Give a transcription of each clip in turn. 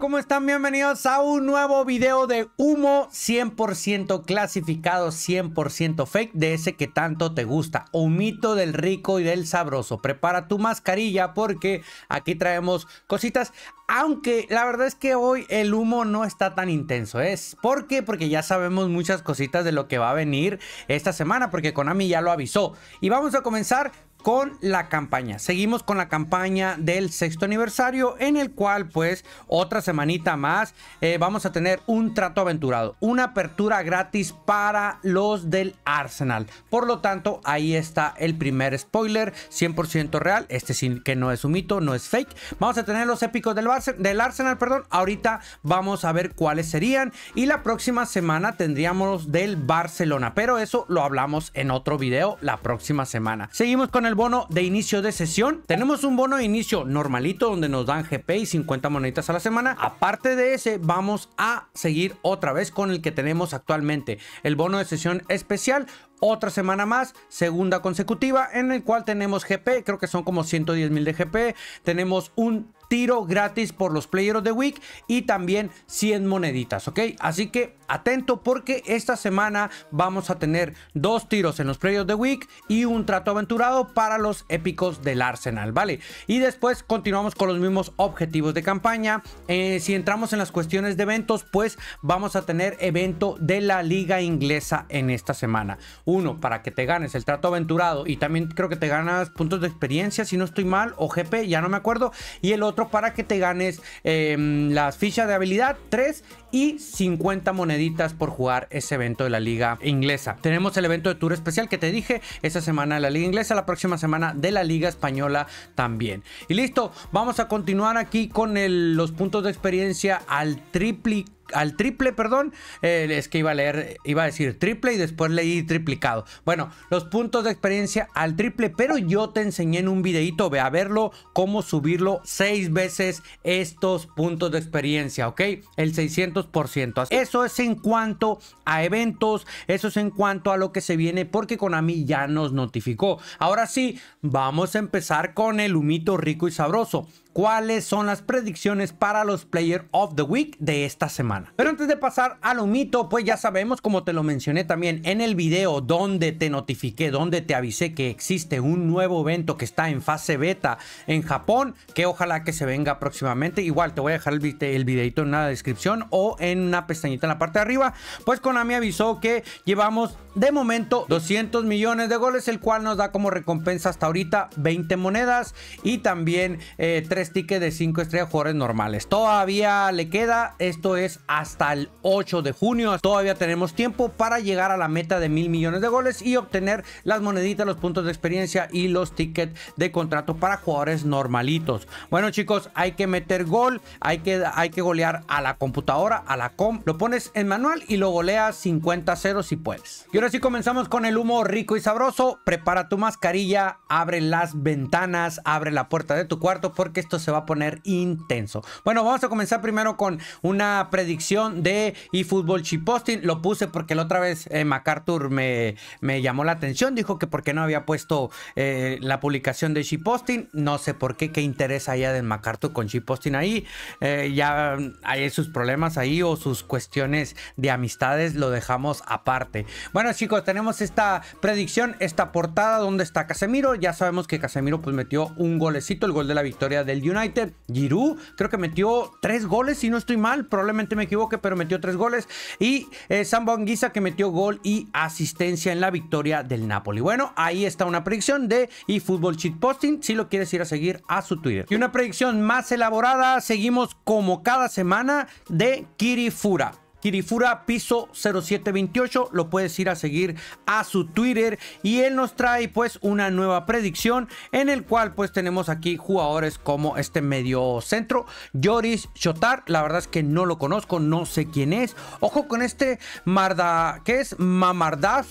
¿Cómo están? Bienvenidos a un nuevo video de humo 100% clasificado, 100% fake, de ese que tanto te gusta. Humito del rico y del sabroso. Prepara tu mascarilla porque aquí traemos cositas. Aunque la verdad es que hoy el humo no está tan intenso. ¿Es ¿Por qué? Porque ya sabemos muchas cositas de lo que va a venir esta semana porque Konami ya lo avisó. Y vamos a comenzar con la campaña. Seguimos con la campaña del sexto aniversario en el cual pues otra semanita más eh, vamos a tener un trato aventurado, una apertura gratis para los del Arsenal. Por lo tanto, ahí está el primer spoiler 100% real, este sin que no es un mito, no es fake. Vamos a tener los épicos del, del Arsenal, perdón, ahorita vamos a ver cuáles serían y la próxima semana tendríamos del Barcelona, pero eso lo hablamos en otro video la próxima semana. Seguimos con el bono de inicio de sesión. Tenemos un bono de inicio normalito donde nos dan GP y 50 moneditas a la semana. Aparte de ese, vamos a seguir otra vez con el que tenemos actualmente. El bono de sesión especial, otra semana más, segunda consecutiva, en el cual tenemos GP, creo que son como 110 mil de GP, tenemos un tiro gratis por los Players of the Week y también 100 moneditas, ¿ok? Así que atento porque esta semana vamos a tener dos tiros en los Players of the Week y un trato aventurado para los épicos del Arsenal, ¿vale? Y después continuamos con los mismos objetivos de campaña. Eh, si entramos en las cuestiones de eventos, pues vamos a tener evento de la liga inglesa en esta semana. Uno, para que te ganes el trato aventurado y también creo que te ganas puntos de experiencia, si no estoy mal, o GP, ya no me acuerdo. Y el otro para que te ganes em, las fichas de habilidad, 3 y 50 moneditas por jugar ese evento de la liga inglesa. Tenemos el evento de tour especial que te dije, esa semana de la liga inglesa, la próxima semana de la liga española también. Y listo, vamos a continuar aquí con los puntos de experiencia al triple al triple, perdón. Eh, es que iba a leer, iba a decir triple y después leí triplicado. Bueno, los puntos de experiencia al triple, pero yo te enseñé en un videito, ve a verlo, cómo subirlo seis veces estos puntos de experiencia, ¿ok? El 600%. Eso es en cuanto a eventos, eso es en cuanto a lo que se viene, porque Konami ya nos notificó. Ahora sí, vamos a empezar con el humito rico y sabroso cuáles son las predicciones para los Player of the Week de esta semana. Pero antes de pasar a lo mito, pues ya sabemos, como te lo mencioné también en el video donde te notifiqué, donde te avisé que existe un nuevo evento que está en fase beta en Japón, que ojalá que se venga próximamente. Igual te voy a dejar el, videito en la descripción o en una pestañita en la parte de arriba. Pues Konami avisó que llevamos de momento 200 millones de goles, el cual nos da como recompensa hasta ahorita 20 monedas y también 3 eh, ticket de 5 estrellas jugadores normales. Todavía le queda, esto es hasta el 8 de junio. Todavía tenemos tiempo para llegar a la meta de mil millones de goles y obtener las moneditas, los puntos de experiencia y los tickets de contrato para jugadores normalitos. Bueno chicos, hay que meter gol, hay que, hay que golear a la computadora, a la com. Lo pones en manual y lo goleas 50-0 si puedes. Y ahora sí comenzamos con el humo rico y sabroso. Prepara tu mascarilla, abre las ventanas, abre la puerta de tu cuarto porque esto se va a poner intenso. Bueno, vamos a comenzar primero con una predicción de eFootball Chiposting. Lo puse porque la otra vez eh, MacArthur me, me llamó la atención. Dijo que porque no había puesto eh, la publicación de Chiposting. No sé por qué, qué interés hay de MacArthur con Chiposting ahí. Eh, ya hay sus problemas ahí o sus cuestiones de amistades. Lo dejamos aparte. Bueno, chicos, tenemos esta predicción, esta portada donde está Casemiro. Ya sabemos que Casemiro pues metió un golecito, el gol de la victoria del United. Giroud creo que metió tres goles, si no estoy mal, probablemente me equivoque, pero metió tres goles. Y eh, Sambo que metió gol y asistencia en la victoria del Napoli. Bueno, ahí está una predicción de eFootball Cheat Posting, si lo quieres ir a seguir a su Twitter. Y una predicción más elaborada, seguimos como cada semana de Kirifura. Kirifura Piso 0728. Lo puedes ir a seguir a su Twitter. Y él nos trae pues una nueva predicción en el cual pues tenemos aquí jugadores como este medio centro. Joris Shotar. La verdad es que no lo conozco, no sé quién es. Ojo con este Marda, que es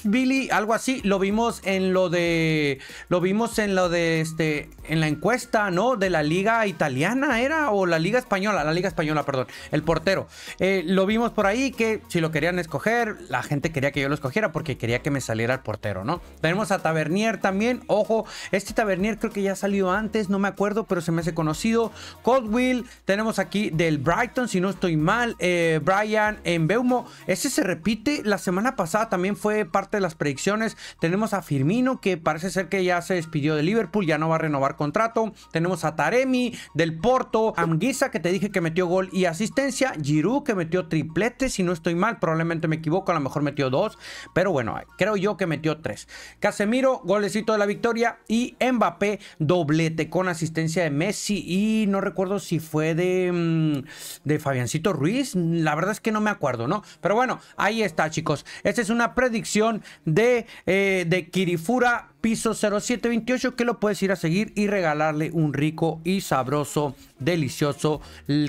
Billy, algo así. Lo vimos en lo de, lo vimos en lo de este, en la encuesta, ¿no? De la liga italiana era, o la liga española, la liga española, perdón, el portero. Eh, lo vimos por ahí ahí que si lo querían escoger, la gente quería que yo lo escogiera porque quería que me saliera el portero, ¿no? Tenemos a Tavernier también, ojo, este Tavernier creo que ya salió antes, no me acuerdo, pero se me hace conocido. Coldwell, tenemos aquí del Brighton, si no estoy mal, eh, Brian en Beumo, ese se repite, la semana pasada también fue parte de las predicciones. Tenemos a Firmino, que parece ser que ya se despidió de Liverpool, ya no va a renovar contrato. Tenemos a Taremi del Porto, Amguisa, que te dije que metió gol y asistencia, Giroud, que metió triplete si no estoy mal, probablemente me equivoco, a lo mejor metió dos pero bueno, creo yo que metió tres Casemiro, golecito de la victoria y Mbappé, doblete con asistencia de Messi y no recuerdo si fue de, mm, de Fabiancito Ruiz, la verdad es que no me acuerdo, ¿no? Pero bueno, ahí está chicos, esta es una predicción de, eh, de Kirifura piso 0728 que lo puedes ir a seguir y regalarle un rico y sabroso, delicioso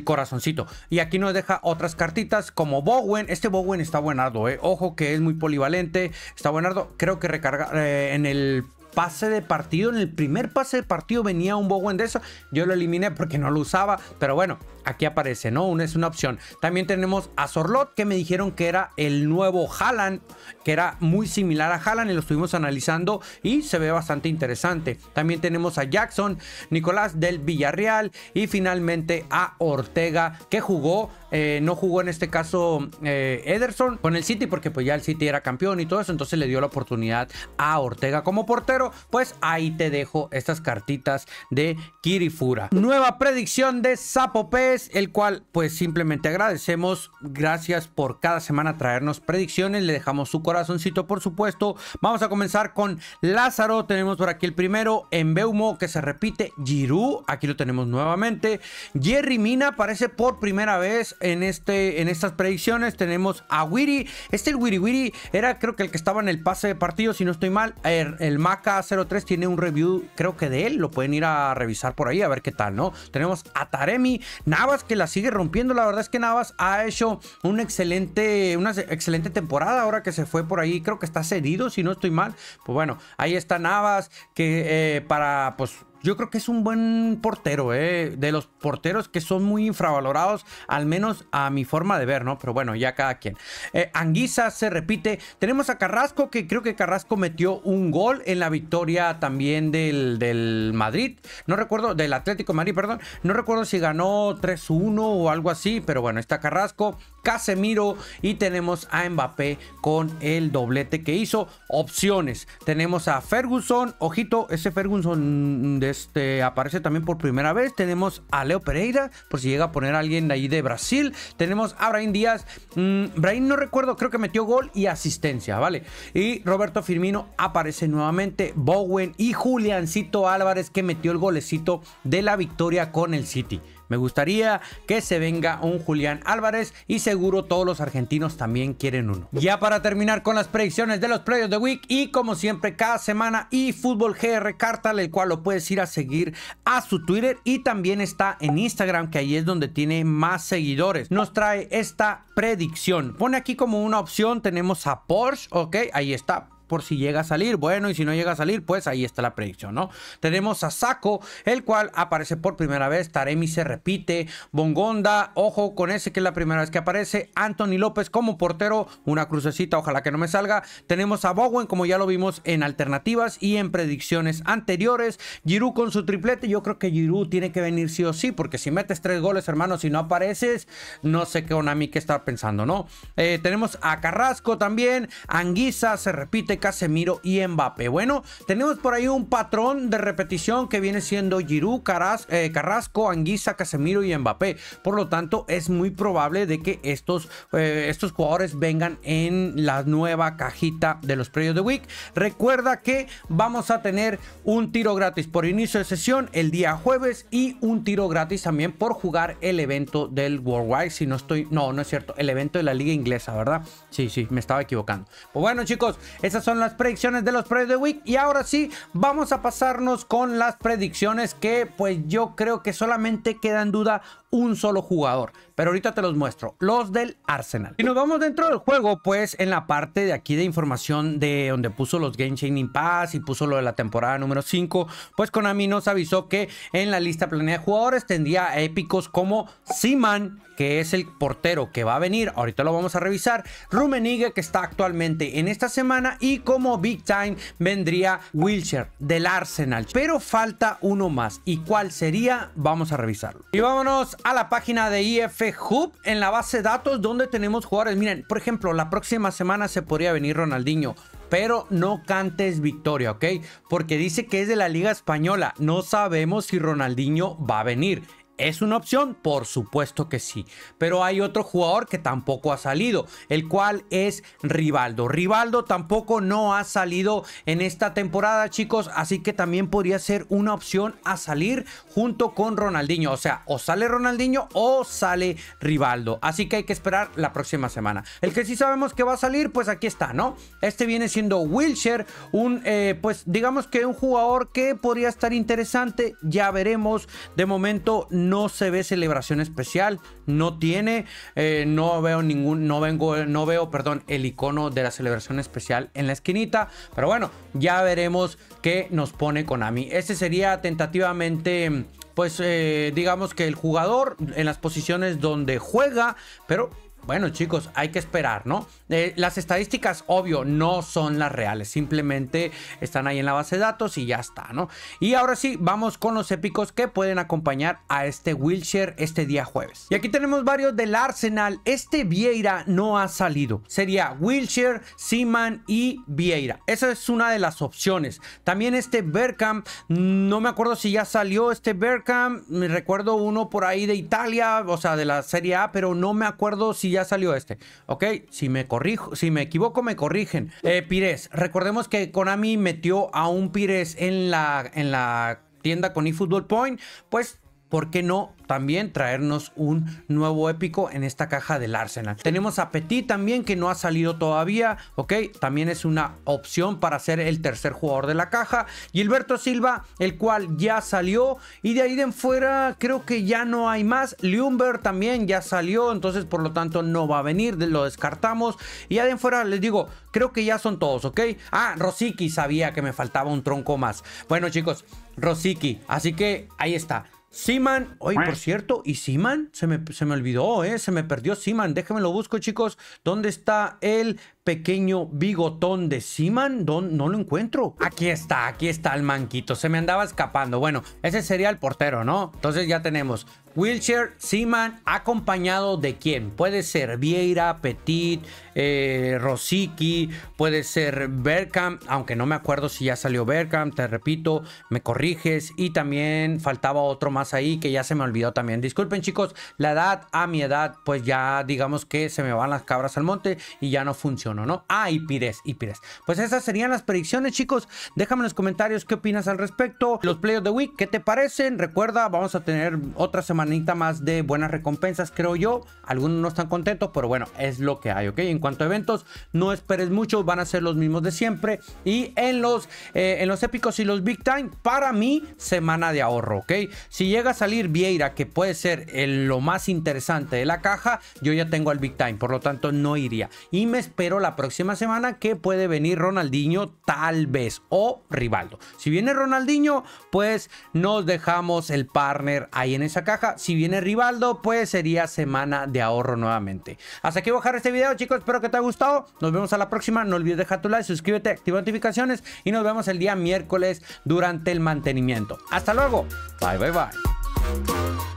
corazoncito. Y aquí nos deja otras cartitas como Bowen. Este Bowen está buenardo, eh. Ojo que es muy polivalente. Está buenardo. Creo que recarga eh, en el pase de partido. En el primer pase de partido venía un Bowen de eso. Yo lo eliminé porque no lo usaba. Pero bueno, aquí aparece, ¿no? Una, es una opción. También tenemos a Sorlot, que me dijeron que era el nuevo Haaland, que era muy similar a Haaland y lo estuvimos analizando y se ve bastante interesante. También tenemos a Jackson, Nicolás del Villarreal y finalmente a Ortega, que jugó eh, no jugó en este caso eh, Ederson con el City porque pues ya el City era campeón y todo eso, entonces le dio la oportunidad a Ortega como portero, pues ahí te dejo estas cartitas de Kirifura. Nueva predicción de Sapo el cual pues simplemente agradecemos, gracias por cada semana traernos predicciones, le dejamos su corazoncito por supuesto. Vamos a comenzar con Lázaro, tenemos por aquí el primero, en Beumo que se repite, Giroud, aquí lo tenemos nuevamente, Jerry Mina aparece por primera vez en, este, en estas predicciones tenemos a Wiri. Este el Wiri Wiri era creo que el que estaba en el pase de partido, si no estoy mal. Er, el, Maca 03 tiene un review, creo que de él. Lo pueden ir a revisar por ahí a ver qué tal, ¿no? Tenemos a Taremi, Navas que la sigue rompiendo. La verdad es que Navas ha hecho un excelente, una excelente temporada ahora que se fue por ahí. Creo que está cedido, si no estoy mal. Pues bueno, ahí está Navas que eh, para pues yo creo que es un buen portero, ¿eh? de los porteros que son muy infravalorados, al menos a mi forma de ver, ¿no? Pero bueno, ya cada quien. Eh, Anguisa se repite. Tenemos a Carrasco, que creo que Carrasco metió un gol en la victoria también del, del Madrid. No recuerdo, del Atlético Madrid, perdón. No recuerdo si ganó 3-1 o algo así, pero bueno, está Carrasco. Casemiro y tenemos a Mbappé con el doblete que hizo. Opciones. Tenemos a Ferguson. Ojito, ese Ferguson de este, aparece también por primera vez. Tenemos a Leo Pereira, por si llega a poner alguien de ahí de Brasil. Tenemos a Brain Díaz. Mm, Brain no recuerdo, creo que metió gol y asistencia, ¿vale? Y Roberto Firmino aparece nuevamente. Bowen y Juliancito Álvarez que metió el golecito de la victoria con el City. Me gustaría que se venga un Julián Álvarez y seguro todos los argentinos también quieren uno. Ya para terminar con las predicciones de los Playoffs de Week y como siempre cada semana y Fútbol GR Cartal, el cual lo puedes ir a seguir a su Twitter y también está en Instagram que ahí es donde tiene más seguidores. Nos trae esta predicción. Pone aquí como una opción tenemos a Porsche, ok, ahí está por si llega a salir. Bueno, y si no llega a salir, pues ahí está la predicción, ¿no? Tenemos a Saco, el cual aparece por primera vez. Taremi se repite. Bongonda, ojo con ese que es la primera vez que aparece. Anthony López como portero, una crucecita, ojalá que no me salga. Tenemos a Bowen, como ya lo vimos en alternativas y en predicciones anteriores. Giroud con su triplete. Yo creo que Giroud tiene que venir sí o sí, porque si metes tres goles, hermano, si no apareces, no sé qué Onami que está pensando, ¿no? Eh, tenemos a Carrasco también. Anguisa se repite Casemiro y Mbappé. Bueno, tenemos por ahí un patrón de repetición que viene siendo Giroud, eh, Carrasco, Anguisa, Casemiro y Mbappé. Por lo tanto, es muy probable de que estos, eh, estos jugadores vengan en la nueva cajita de los premios de Week. Recuerda que vamos a tener un tiro gratis por inicio de sesión el día jueves y un tiro gratis también por jugar el evento del World Worldwide. Si no estoy, no, no es cierto, el evento de la liga inglesa, ¿verdad? Sí, sí, me estaba equivocando. Pues bueno, chicos, esas son las predicciones de los pre de Week. Y ahora sí, vamos a pasarnos con las predicciones que pues yo creo que solamente queda en duda un solo jugador. Pero ahorita te los muestro, los del Arsenal. Y nos vamos dentro del juego, pues en la parte de aquí de información de donde puso los Game Chaining Pass y puso lo de la temporada número 5, pues Konami nos avisó que en la lista planeada de jugadores tendría épicos como siman que es el portero que va a venir, ahorita lo vamos a revisar, Rumenigue, que está actualmente en esta semana, y como big time vendría Wilshire del Arsenal. Pero falta uno más. ¿Y cuál sería? Vamos a revisarlo. Y vámonos a la página de IF e Hub en la base de datos donde tenemos jugadores. Miren, por ejemplo, la próxima semana se podría venir Ronaldinho pero no cantes victoria, ¿ok? Porque dice que es de la Liga Española. No sabemos si Ronaldinho va a venir. ¿Es una opción? Por supuesto que sí. Pero hay otro jugador que tampoco ha salido, el cual es Rivaldo. Rivaldo tampoco no ha salido en esta temporada, chicos. Así que también podría ser una opción a salir junto con Ronaldinho. O sea, o sale Ronaldinho o sale Rivaldo. Así que hay que esperar la próxima semana. El que sí sabemos que va a salir, pues aquí está, ¿no? Este viene siendo Wilshire, un, eh, pues digamos que un jugador que podría estar interesante. Ya veremos. De momento no no se ve celebración especial, no tiene, eh, no veo ningún, no vengo, no veo, perdón, el icono de la celebración especial en la esquinita, pero bueno, ya veremos qué nos pone Konami. Este sería tentativamente pues eh, digamos que el jugador en las posiciones donde juega, pero bueno chicos, hay que esperar, ¿no? Eh, las estadísticas, obvio, no son las reales, simplemente están ahí en la base de datos y ya está, ¿no? Y ahora sí, vamos con los épicos que pueden acompañar a este wheelchair este día jueves. Y aquí tenemos varios del Arsenal, este Vieira no ha salido, sería wheelchair Seaman y Vieira, esa es una de las opciones. También este Berkham, no me acuerdo si ya salió este Berkham, me recuerdo uno por ahí de Italia, o sea, de la Serie A, pero no me acuerdo si ya salió este. Ok, si me corrijo, si me equivoco, me corrigen. Eh, Pires, recordemos que Konami metió a un Pires en la, en la tienda con eFootball Point, pues ¿por qué no también traernos un nuevo épico en esta caja del Arsenal? Tenemos a Petit también que no ha salido todavía, ok, también es una opción para ser el tercer jugador de la caja. Gilberto Silva, el cual ya salió y de ahí de fuera creo que ya no hay más. Lumber también ya salió, entonces por lo tanto no va a venir, lo descartamos. Y ahí de fuera les digo, creo que ya son todos, ok. Ah, Rosiki sabía que me faltaba un tronco más. Bueno chicos, Rosicky, así que ahí está. Siman, oye, por cierto, ¿y Siman Se me, se me olvidó, ¿eh? Se me perdió Siman, Déjenme lo busco, chicos. ¿Dónde está el pequeño bigotón de Seaman? No, no lo encuentro. Aquí está, aquí está el manquito. Se me andaba escapando. Bueno, ese sería el portero, ¿no? Entonces ya tenemos Wilshire, Seaman, acompañado de quién? Puede ser Vieira, Petit, eh, Rosicky, puede ser Berkham, aunque no me acuerdo si ya salió Berkham, te repito, me corriges. Y también faltaba otro más ahí que ya se me olvidó también. Disculpen chicos, la edad a mi edad, pues ya digamos que se me van las cabras al monte y ya no funciona. ¿no? Ah, y Pires, y Pires. Pues esas serían las predicciones, chicos. Déjame en los comentarios qué opinas al respecto. Los Play of the Week, ¿qué te parecen? Recuerda, vamos a tener otra semanita más de buenas recompensas, creo yo. Algunos no están contentos, pero bueno, es lo que hay, ¿ok? En cuanto a eventos, no esperes mucho, van a ser los mismos de siempre. Y en los, eh, en los épicos y los big time, para mí, semana de ahorro, ¿ok? Si llega a salir Vieira, que puede ser lo más interesante de la caja, yo ya tengo al big time, por lo tanto no iría. Y me espero la la próxima semana que puede venir Ronaldinho tal vez o Rivaldo. Si viene Ronaldinho, pues nos dejamos el partner ahí en esa caja. Si viene Rivaldo, pues sería semana de ahorro nuevamente. Hasta aquí voy a dejar este video, chicos. Espero que te haya gustado. Nos vemos a la próxima. No olvides dejar tu like, suscríbete, activa notificaciones y nos vemos el día miércoles durante el mantenimiento. Hasta luego. Bye, bye, bye.